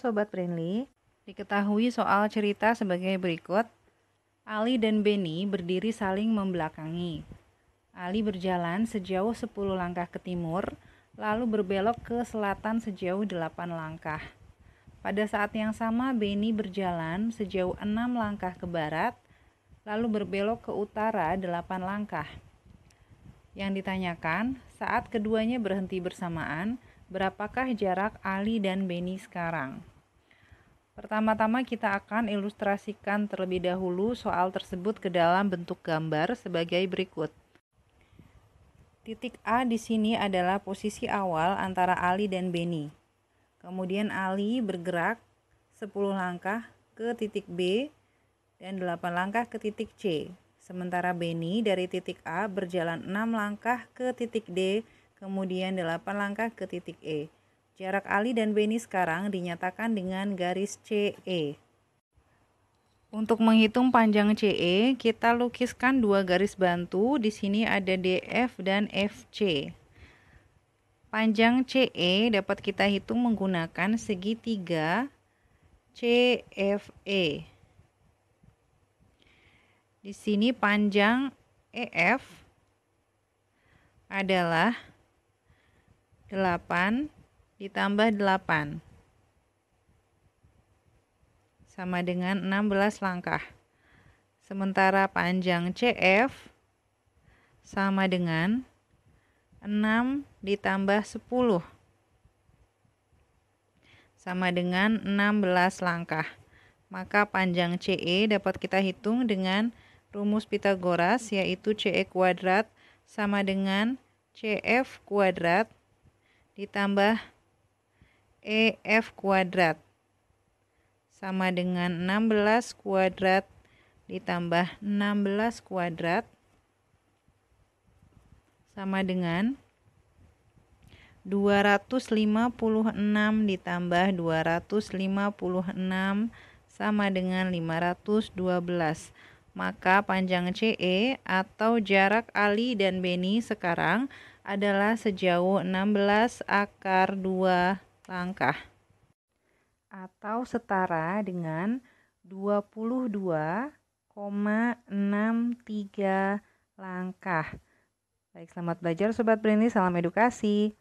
Sobat Friendly, diketahui soal cerita sebagai berikut. Ali dan Beni berdiri saling membelakangi. Ali berjalan sejauh 10 langkah ke timur, lalu berbelok ke selatan sejauh 8 langkah. Pada saat yang sama, Beni berjalan sejauh 6 langkah ke barat, lalu berbelok ke utara 8 langkah. Yang ditanyakan, saat keduanya berhenti bersamaan, Berapakah jarak Ali dan Beni sekarang? Pertama-tama kita akan ilustrasikan terlebih dahulu soal tersebut ke dalam bentuk gambar sebagai berikut. Titik A di sini adalah posisi awal antara Ali dan Beni. Kemudian Ali bergerak 10 langkah ke titik B dan 8 langkah ke titik C. Sementara Beni dari titik A berjalan 6 langkah ke titik D kemudian 8 langkah ke titik E. Jarak Ali dan Beni sekarang dinyatakan dengan garis CE. Untuk menghitung panjang CE, kita lukiskan dua garis bantu. Di sini ada DF dan FC. Panjang CE dapat kita hitung menggunakan segitiga CFE. Di sini panjang EF adalah 8 ditambah 8 sama dengan 16 langkah sementara panjang CF sama dengan 6 ditambah 10 sama dengan 16 langkah maka panjang CE dapat kita hitung dengan rumus Pitagoras yaitu CE kuadrat sama dengan CF kuadrat ditambah EF kuadrat sama dengan 16 kuadrat ditambah 16 kuadrat sama dengan 256 ditambah 256 sama dengan 512 maka panjang CE atau jarak Ali dan Beni sekarang adalah sejauh 16 akar 2 langkah atau setara dengan 22,63 langkah. Baik, selamat belajar sobat Brini. salam edukasi.